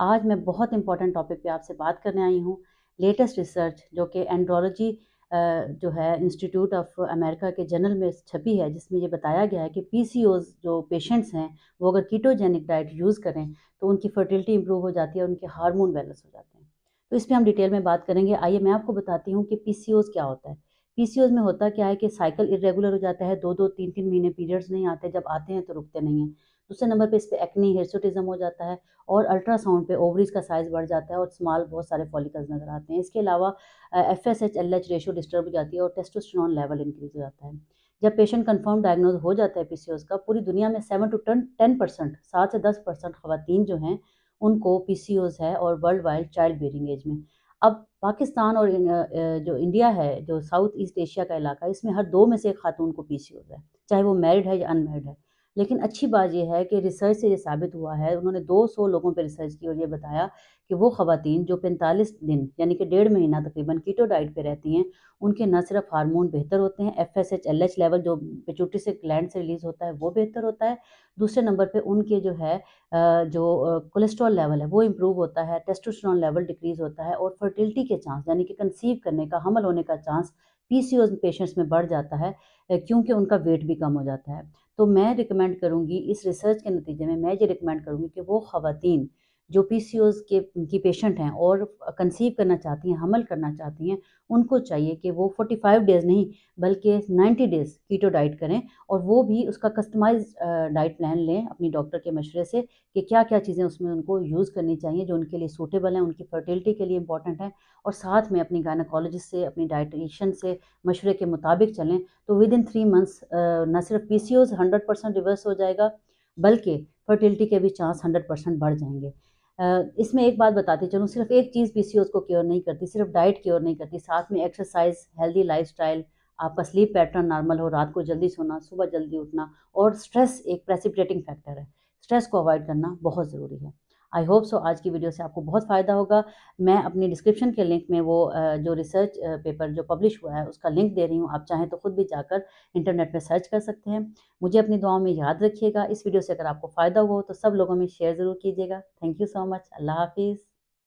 आज मैं बहुत इंपॉर्टेंट टॉपिक पे आपसे बात करने आई हूँ लेटेस्ट रिसर्च जो कि एंड्रोलॉजी जो है इंस्टीट्यूट ऑफ अमेरिका के जर्नल में छपी है जिसमें ये बताया गया है कि पी जो पेशेंट्स हैं वो अगर कीटोजेनिक डाइट यूज़ करें तो उनकी फर्टिलिटी इंप्रूव हो जाती है और उनके हार्मोन बैलेंस हो जाते हैं तो इस पर हम डिटेल में बात करेंगे आइए मैं आपको बताती हूँ कि पी क्या होता है पी में होता क्या है कि साइकिल इरेगुलर हो जाता है दो दो तीन तीन महीने पीरियड्स नहीं आते जब आते हैं तो रुकते नहीं हैं दूसरे नंबर पे इस पर एक्नी हिरसोटिज्म हो जाता है और अल्ट्रासाउंड पे ओवरीज का साइज़ बढ़ जाता है और स्मॉल बहुत सारे फॉलिकल्स नज़र आते हैं इसके अलावा F S H L H ratio disturb हो जाती है और टेस्टोस्टेरोन लेवल इंक्रीज हो जाता है जब पेशेंट कंफर्म डायग्नोज हो जाता है पी का पूरी दुनिया में seven to ten ten percent सात से दस परसेंट खुवान जो हैं उनको पी है और world wide child bearing age में अब पाकिस्तान और जो इंडिया है जो साउथ ईस्ट एशिया का इलाका है इसमें हर दो में से एक खातून को पी है चाहे वो मैरिड है या अनमैरिड है लेकिन अच्छी बात यह है कि रिसर्च से ये साबित हुआ है उन्होंने 200 लोगों पर रिसर्च की और ये बताया कि वो खातन जो 45 दिन यानी कि डेढ़ महीना तकरीबन कीटो डाइट पे रहती हैं उनके न सिर्फ हार्मोन बेहतर होते हैं F S H L H level जो पिचुटी से ग्लैंड से रिलीज़ होता है वो बेहतर होता है दूसरे नंबर पे उनके जो है जो कोलेस्ट्रॉल लेवल है वो इम्प्रूव होता है टेस्टोस्ट्रॉल लेवल डिक्रीज़ होता है और फर्टिलिटी के चांस यानी कि कंसीव करने का हमल होने का चांस पी पेशेंट्स में बढ़ जाता है क्योंकि उनका वेट भी कम हो जाता है तो मैं रिकमेंड करूँगी इस रिसर्च के नतीजे में मैं ये रिकमेंड करूँगी कि वो खातन जो पी के की पेशेंट हैं और कंसीव करना चाहती हैं हमल करना चाहती हैं उनको चाहिए कि वो 45 डेज़ नहीं बल्कि 90 डेज़ कीटो डाइट करें और वो भी उसका कस्टमाइज डाइट प्लान लें अपनी डॉक्टर के मशवरे से कि क्या क्या चीज़ें उसमें उनको यूज़ करनी चाहिए जो उनके लिए सूटेबल हैं उनकी फर्टिलिटी के लिए इंपॉर्टेंट हैं और साथ में अपनी गायनाकोलॉजिस्ट से अपनी डाइटिशन से मशवरे के मुताबिक चलें तो विद इन थ्री मंथ्स न सिर्फ पी सी रिवर्स हो जाएगा बल्कि फर्टिलिटी के भी चांस हंड्रेड परसेंट बढ़ जाएंगे इसमें एक बात बताती चलूँ सिर्फ एक चीज़ पी को क्योर नहीं करती सिर्फ डाइट क्योर नहीं करती साथ में एक्सरसाइज हेल्दी स्टाइल आपका स्लीप पैटर्न नॉर्मल हो रात को जल्दी सोना सुबह जल्दी उठना और स्ट्रेस एक प्रेसिपिटेटिंग फैक्टर है स्ट्रेस को अवॉइड करना बहुत ज़रूरी है आई होप सो आज की वीडियो से आपको बहुत फ़ायदा होगा मैं अपनी डिस्क्रिप्शन के लिंक में वो जो रिसर्च पेपर जो पब्लिश हुआ है उसका लिंक दे रही हूँ आप चाहें तो खुद भी जाकर इंटरनेट पर सर्च कर सकते हैं मुझे अपनी दुआओं में याद रखिएगा इस वीडियो से अगर आपको फ़ायदा हो तो सब लोगों में शेयर ज़रूर कीजिएगा थैंक यू सो मच अल्लाह हाफिज़